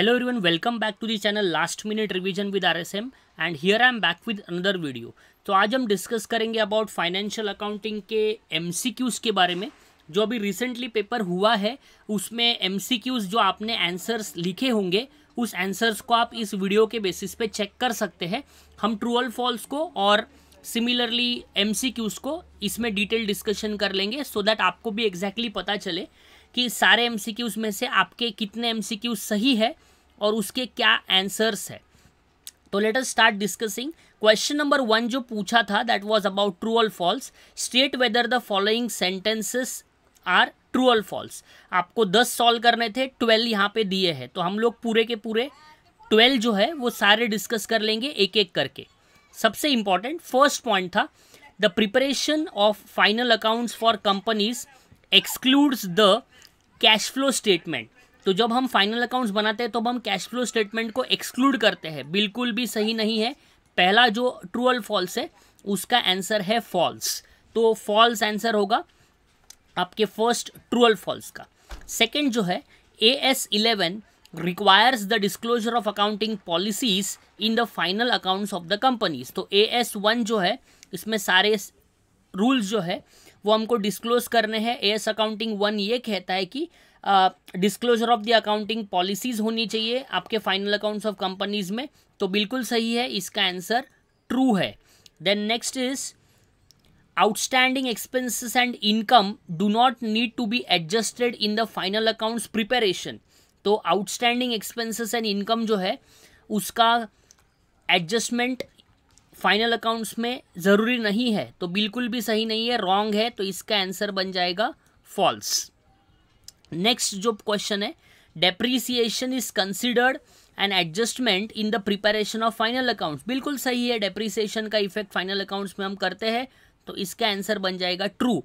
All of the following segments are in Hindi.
hello everyone welcome back to the channel last minute revision with RSM and here I am back with another video तो आज हम डिस्कस करेंगे अबाउट फाइनेंशियल अकाउंटिंग के एम के बारे में जो अभी रिसेंटली पेपर हुआ है उसमें एम जो आपने आंसर्स लिखे होंगे उस आंसर्स को आप इस वीडियो के बेसिस पे चेक कर सकते हैं हम ट्रूअल फॉल्स को और सिमिलरली एम को इसमें डिटेल डिस्कशन कर लेंगे सो so दैट आपको भी एग्जैक्टली exactly पता चले कि सारे एम में से आपके कितने एम सही है और उसके क्या आंसर्स है तो let us start discussing question number one जो पूछा था दैट वाज अबाउट ट्रू और false state whether the following sentences are true और फॉल्स आपको दस सॉल्व करने थे ट्वेल्व यहाँ पे दिए हैं तो हम लोग पूरे के पूरे ट्वेल्व जो है वो सारे डिस्कस कर लेंगे एक एक करके सबसे इंपॉर्टेंट फर्स्ट पॉइंट था the preparation of final accounts for companies excludes the cash flow statement तो जब हम फाइनल अकाउंट्स बनाते हैं तो हम कैश फ्लो स्टेटमेंट को एक्सक्लूड करते हैं बिल्कुल भी सही नहीं है पहला जो ट्रू और फॉल्स है उसका आंसर है फॉल्स तो फॉल्स आंसर होगा आपके फर्स्ट ट्रू और फॉल्स का सेकेंड जो है A S eleven requires the disclosure of accounting policies in the final accounts of the companies तो ए एस वन जो है इसमें सारे रूल्स जो है वो हमको डिस्क्लोज करने हैं ए एस अकाउंटिंग वन ये कहता है कि disclosure of the accounting policies होनी चाहिए आपके फाइनल अकाउंट्स ऑफ कंपनीज में तो बिल्कुल सही है इसका आंसर ट्रू है then next is outstanding expenses and income do not need to be adjusted in the final accounts preparation तो आउटस्टैंडिंग एक्सपेंसेस एंड इनकम जो है उसका एडजस्टमेंट फाइनल अकाउंट्स में जरूरी नहीं है तो बिल्कुल भी सही नहीं है रॉन्ग है तो इसका आंसर बन जाएगा फॉल्स नेक्स्ट जो क्वेश्चन है depreciation is considered and adjustment in the preparation of final accounts बिल्कुल सही है डेप्रीसिएशन का इफेक्ट फाइनल अकाउंट्स में हम करते हैं तो इसका आंसर बन जाएगा true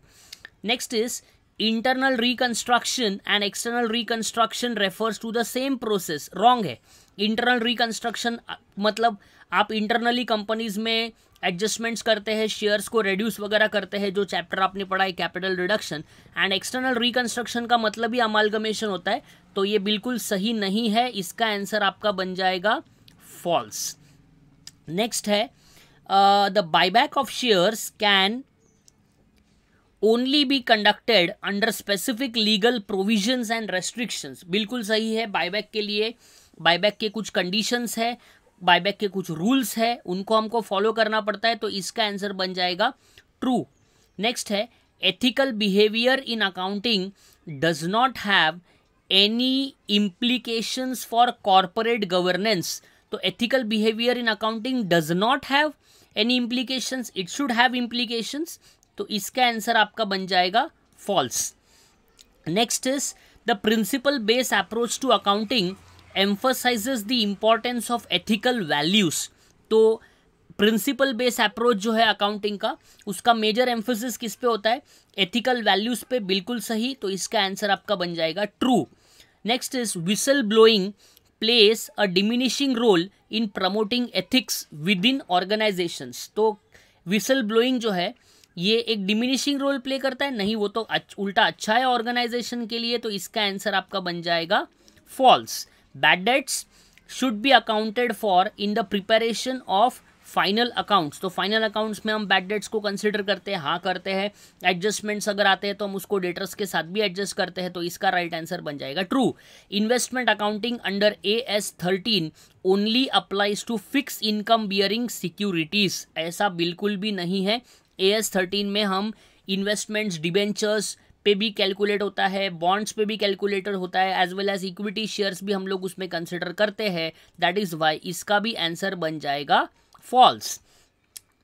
next is internal reconstruction and external reconstruction refers to the same process wrong है इंटरनल रिकंस्ट्रक्शन मतलब आप इंटरनली कंपनीज में एडजस्टमेंट्स करते हैं शेयर्स को रेड्यूस वगैरह करते हैं जो चैप्टर आपने पढ़ा है capital reduction and external reconstruction का मतलब ही अमालगमेशन होता है तो ये बिल्कुल सही नहीं है इसका आंसर आपका बन जाएगा फॉल्स नेक्स्ट है the buyback of shares can only be conducted under specific legal provision and restrictions बिल्कुल सही है बाईबैक के लिए बायबैक के कुछ कंडीशंस है बायबैक के कुछ रूल्स है उनको हमको फॉलो करना पड़ता है तो इसका आंसर बन जाएगा ट्रू नेक्स्ट है ethical behaviour in accounting does not have any implications for corporate governance तो ethical behaviour in accounting does not have any implications it should have implications तो इसका आंसर आपका बन जाएगा false next is the principle base approach to accounting emphasises the importance of ethical values तो प्रिंसिपल बेस अप्रोच जो है अकाउंटिंग का उसका मेजर एम्फोसिस किस पे होता है एथिकल वैल्यूज़ पे बिल्कुल सही तो इसका आंसर आपका बन जाएगा true next is whistle blowing place a diminishing role in promoting ethics within organisations तो विसल ब्लोइंग जो है ये एक डिमिनिशिंग रोल प्ले करता है नहीं वो तो उल्टा अच्छा है ऑर्गेनाइजेशन के लिए तो इसका आंसर आपका बन जाएगा false bad debts should be accounted for in the preparation of final accounts तो फाइनल अकाउंट्स में हम बैड डेट्स को कंसिडर करते हैं हाँ करते हैं एडजस्टमेंट्स अगर आते हैं तो हम उसको डेटर्स के साथ भी एडजस्ट करते हैं तो इसका राइट right आंसर बन जाएगा true investment accounting under A S thirteen only applies to fix income bearing securities ऐसा बिल्कुल भी नहीं है ए एस थर्टीन में हम इन्वेस्टमेंट्स डिबेंचर्स पे भी कैलकुलेट होता है बॉन्ड्स पे भी कैलकुलेटर होता है as well as equity shares भी हम लोग उसमें कंसिडर करते हैं दैट इज़ वाई इसका भी आंसर बन जाएगा false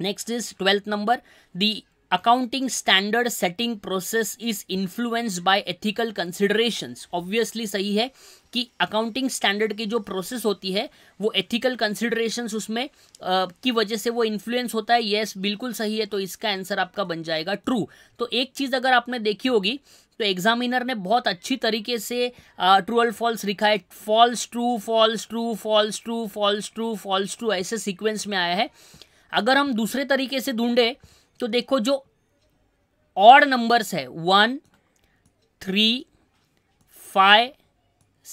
next is twelfth number the accounting standard setting process is influenced by ethical considerations obviously सही है कि अकाउंटिंग स्टैंडर्ड की जो प्रोसेस होती है वो एथिकल कंसिडरेशंस उसमें uh, की वजह से वो इन्फ्लुएंस होता है येस yes, बिल्कुल सही है तो इसका आंसर आपका बन जाएगा ट्रू तो एक चीज़ अगर आपने देखी होगी तो एग्जामिनर ने बहुत अच्छी तरीके से ट्रू फॉल्स लिखा है false true false true false true false true false true ऐसे सिक्वेंस में आया है अगर हम दूसरे तरीके से ढूंढे तो देखो जो ऑड नंबर्स है one three five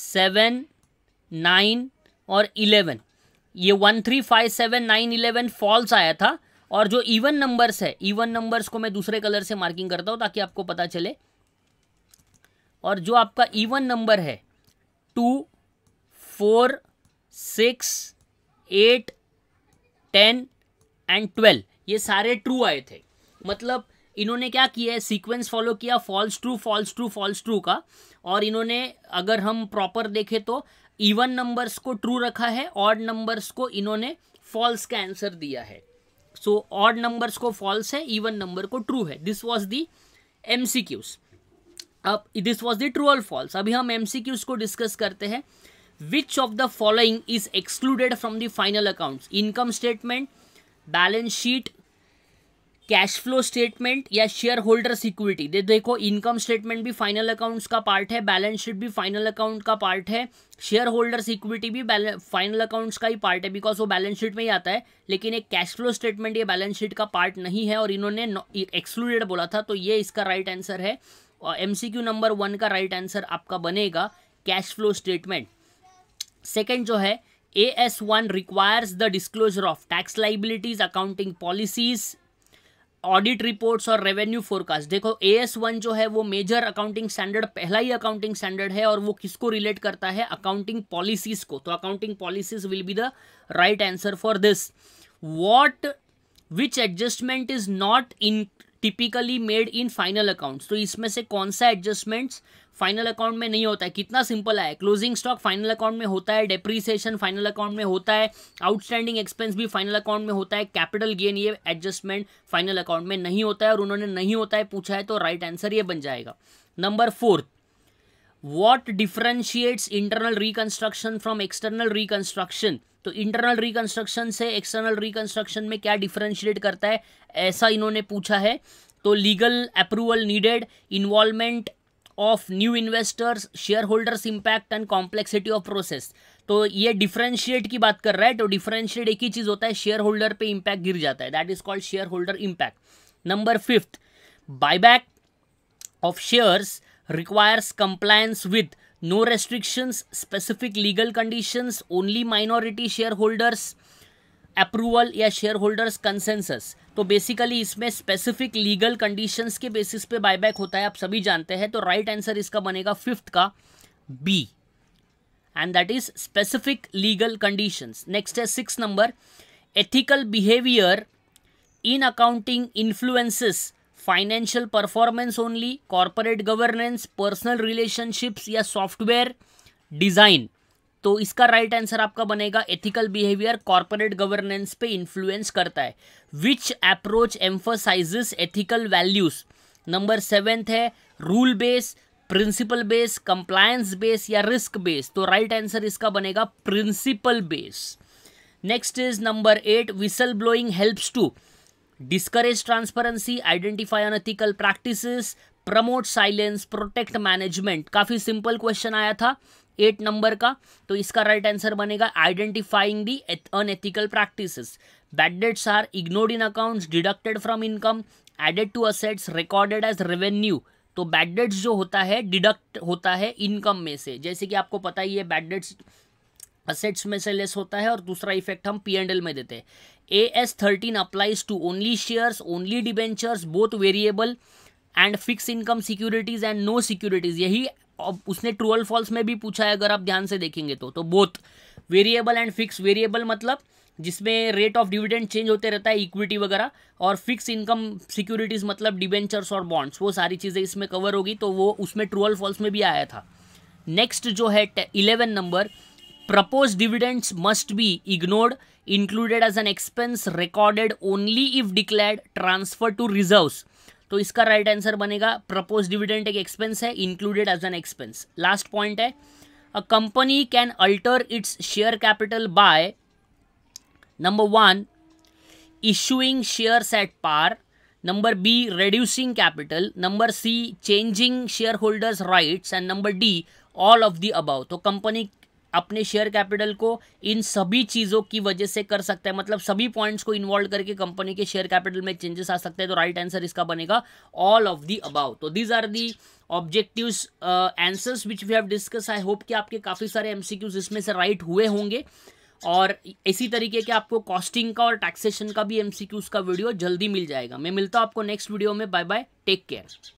seven nine और इलेवन ये one three five seven nine eleven false आया था और जो इवन नंबर्स है इवन नंबर्स को मैं दूसरे कलर से मार्किंग करता हूँ ताकि आपको पता चले और जो आपका इवन नंबर है two four six eight ten and twelve ये सारे ट्रू आए थे मतलब इन्होंने क्या किया है सीक्वेंस फॉलो किया false true false true false true का और इन्होंने अगर हम प्रॉपर देखें तो इवन नंबर्स को ट्रू रखा है ऑड नंबर्स को इन्होंने फॉल्स का आंसर दिया है सो ऑड नंबर्स को फॉल्स है इवन नंबर को ट्रू है this was the M C अब this was the true all false अभी हम एम सी क्यूज को डिस्कस करते हैं which of the following is excluded from the final accounts income statement balance sheet cash flow statement या शेयर होल्डर सिक्योरिटी दे देखो इनकम स्टेटमेंट भी फाइनल अकाउंट्स का पार्ट है बैलेंस शीट भी फाइनल अकाउंट का पार्ट है शेयर होल्डर सिक्योरिटी भी फाइनल अकाउंट्स का ही पार्ट है बिकॉज वो बैलेंस शीट में ही आता है लेकिन एक कैश फ्लो स्टेटमेंट ये बैलेंस शीट का पार्ट नहीं है और इन्होंने एक्सक्लूडेड बोला था तो ये इसका राइट right आंसर है M C Q number one का राइट right आंसर आपका बनेगा कैश फ्लो स्टेटमेंट सेकेंड जो है A S one requires the disclosure of tax liabilities accounting policies audit reports और रेवेन्यू फोरकास्ट देखो ए एस वन जो है वो मेजर अकाउंटिंग स्टैंडर्ड पहला ही अकाउंटिंग स्टैंडर्ड है और वो किसको रिलेट करता है अकाउंटिंग पॉलिसीज को तो accounting policies will be the right answer for this what which adjustment is not in typically made in final accounts तो इसमें से कौन सा एडजस्टमेंट्स फाइनल अकाउंट में नहीं होता है कितना सिंपल है क्लोजिंग स्टॉक फाइनल अकाउंट में होता है डेप्रिसिएशन फाइनल अकाउंट में होता है आउटस्टैंडिंग एक्सपेंस भी फाइनल अकाउंट में होता है कैपिटल गेन ये एडजस्टमेंट फाइनल अकाउंट में नहीं होता है और उन्होंने नहीं होता है पूछा है तो राइट right आंसर ये बन जाएगा number fourth what differentiates internal reconstruction from external reconstruction तो इंटरनल रिकन्स्ट्रक्शन से एक्सटर्नल रिकन्स्ट्रक्शन में क्या डिफ्रेंशिएट करता है ऐसा इन्होंने पूछा है तो legal approval needed involvement of new investors share holders impact and complexity of process तो ये डिफ्रेंशिएट की बात कर रहा है तो डिफ्रेंशिएट एक ही चीज़ होता है शेयर होल्डर पे इम्पैक्ट गिर जाता है that is called share holder impact number fifth buyback of shares requires compliance with no restrictions, specific legal conditions, only minority shareholders approval या शेयर होल्डर्स कंसेंसस तो बेसिकली इसमें स्पेसिफिक लीगल कंडीशंस के बेसिस पे बायबैक होता है आप सभी जानते हैं तो राइट right आंसर इसका बनेगा फिफ्थ का B and that is specific legal conditions next है six number ethical behaviour in accounting influences financial performance only corporate governance personal relationships या सॉफ्टवेयर डिज़ाइन तो इसका राइट right आंसर आपका बनेगा एथिकल बिहेवियर कॉरपोरेट गवर्नेंस पे इन्फ्लुएंस करता है which approach emphasises ethical values number seventh है rule base principle base compliance base या रिस्क बेस तो राइट right आंसर इसका बनेगा principle base next is number eight whistle blowing helps to discourage transparency identify unethical practices promote silence protect management काफ़ी सिंपल क्वेश्चन आया था एट नंबर का तो इसका राइट right आंसर बनेगा identifying the unethical practices bad debts are ignored in accounts deducted from income added to assets recorded as revenue तो बैड डेट्स जो होता है डिडक्ट होता है इनकम में से जैसे कि आपको पता ही है बैड डेट्स असेट्स में से लेस होता है और दूसरा इफेक्ट हम पी एंड एल में देते हैं A S thirteen applies to only shares only debentures both variable and fixed income securities and no securities यही उसने ट्रूअल फॉल्स में भी पूछा है अगर आप ध्यान से देखेंगे तो तो both variable and fixed variable मतलब जिसमें रेट ऑफ डिविडेंड चेंज होते रहता है इक्विटी वगैरह और फिक्स इनकम सिक्योरिटीज़ मतलब डिबेंचर्स और बॉन्ड्स वो सारी चीज़ें इसमें कवर होगी तो वो उसमें ट्रूअल फॉल्स में भी आया था नेक्स्ट जो है eleven number proposed dividends must be ignored included as an expense recorded only if declared transferred to reserve तो इसका राइट right आंसर बनेगा प्रपोज डिविडेंड एक एक्सपेंस है included as an expense last point है a company can alter its share capital by number one issuing shares at par number B reducing capital number C changing share holders rights and number D all of the above तो कंपनी अपने शेयर कैपिटल को इन सभी चीज़ों की वजह से कर सकता है मतलब सभी पॉइंट्स को इन्वॉल्व करके कंपनी के शेयर कैपिटल में चेंजेस आ सकते हैं तो राइट आंसर इसका बनेगा ऑल ऑफ दी अबाउ तो these are the objectives answers which we have discuss I hope कि आपके काफ़ी सारे एम इसमें से राइट हुए होंगे और इसी तरीके के आपको कॉस्टिंग का और टैक्सेशन का भी एम का वीडियो जल्दी मिल जाएगा मैं मिलता हूँ आपको नेक्स्ट वीडियो में बाय बाय टेक केयर